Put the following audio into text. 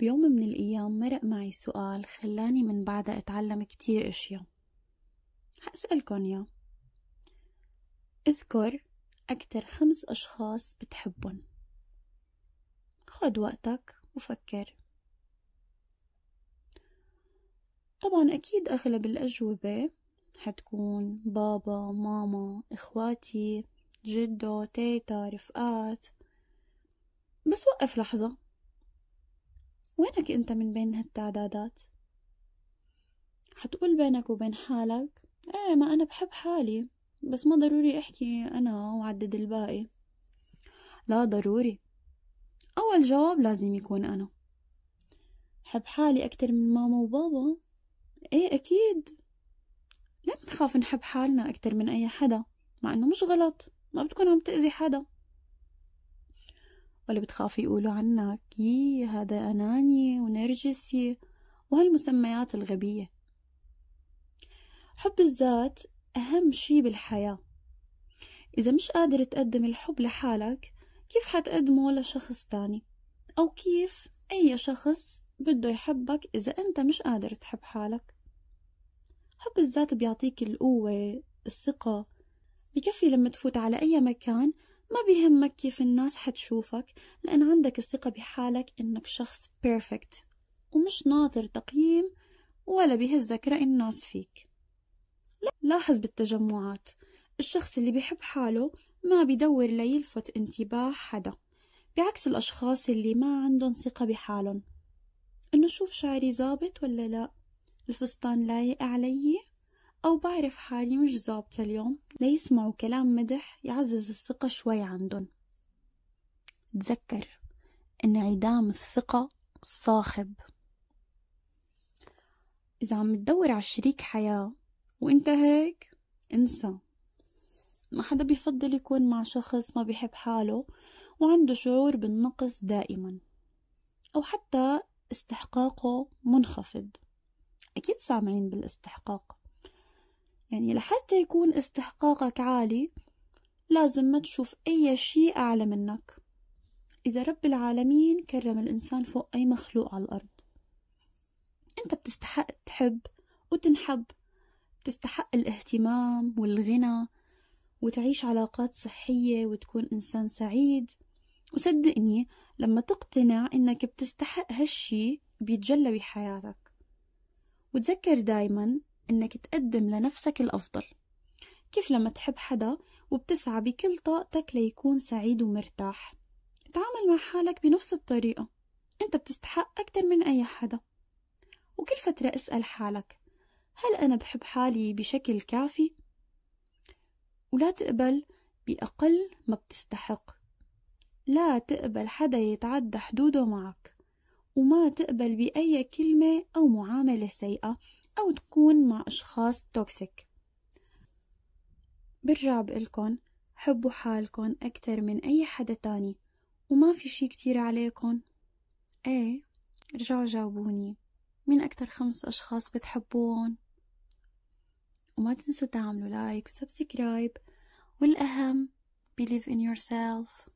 بيوم من الأيام مرق معي سؤال خلاني من بعدها أتعلم كتير أشياء هسألكن يا اذكر أكتر خمس أشخاص بتحبن خد وقتك وفكر طبعا أكيد أغلب الأجوبة حتكون بابا ماما إخواتي جدو تيتا رفقات بس وقف لحظة وينك أنت من بين هالتعدادات؟ حتقول بينك وبين حالك ايه ما أنا بحب حالي بس ما ضروري أحكي أنا وعدد الباقي لا ضروري أول جواب لازم يكون أنا حب حالي أكتر من ماما وبابا إيه أكيد ليه بنخاف نحب حالنا أكتر من أي حدا مع إنه مش غلط ما بتكون عم تأذي حدا ولا بتخافي يقولوا عنك يي هذا أناني ونرجسي وهالمسميات الغبية حب الذات أهم شي بالحياة إذا مش قادر تقدم الحب لحالك كيف حتقدمه لشخص تاني أو كيف أي شخص بده يحبك إذا أنت مش قادر تحب حالك حب الذات بيعطيك القوة الثقة بكفي لما تفوت على أي مكان ما بيهمك كيف الناس حتشوفك لأن عندك الثقة بحالك إنك شخص بيرفكت ومش ناطر تقييم ولا بيهزك رأي الناس فيك لاحظ بالتجمعات الشخص اللي بيحب حاله ما بيدور ليلفت انتباه حدا بعكس الأشخاص اللي ما عندهم ثقة بحالهم إنه شوف شعري زابط ولا لا الفستان لايق علي أو بعرف حالي مش ظابطة اليوم ليسمعوا كلام مدح يعزز الثقة شوي عندهم تذكر انعدام الثقة صاخب إذا عم تدور على شريك حياة وإنت هيك انسى ما حدا بيفضل يكون مع شخص ما بيحب حاله وعنده شعور بالنقص دائما أو حتى استحقاقه منخفض أكيد سامعين بالاستحقاق يعني لحتى يكون استحقاقك عالي لازم ما تشوف أي شيء أعلى منك إذا رب العالمين كرم الإنسان فوق أي مخلوق على الأرض أنت بتستحق تحب وتنحب بتستحق الاهتمام والغنى وتعيش علاقات صحية وتكون إنسان سعيد وصدقني لما تقتنع إنك بتستحق هالشي بيتجلى بحياتك وتذكر دايما إنك تقدم لنفسك الأفضل كيف لما تحب حدا وبتسعى بكل طاقتك ليكون سعيد ومرتاح تعامل مع حالك بنفس الطريقة أنت بتستحق أكتر من أي حدا وكل فترة اسأل حالك هل أنا بحب حالي بشكل كافي؟ ولا تقبل بأقل ما بتستحق لا تقبل حدا يتعدى حدوده معك وما تقبل بأي كلمة أو معاملة سيئة أو تكون مع أشخاص توكسيك برجع بقلكن حبوا حالكن أكتر من أي حدا تاني وما في شي كتير عليكن ايه رجعوا جاوبوني مين أكتر خمس أشخاص بتحبون وما تنسوا تعملوا لايك وسبسكرايب والأهم believe in yourself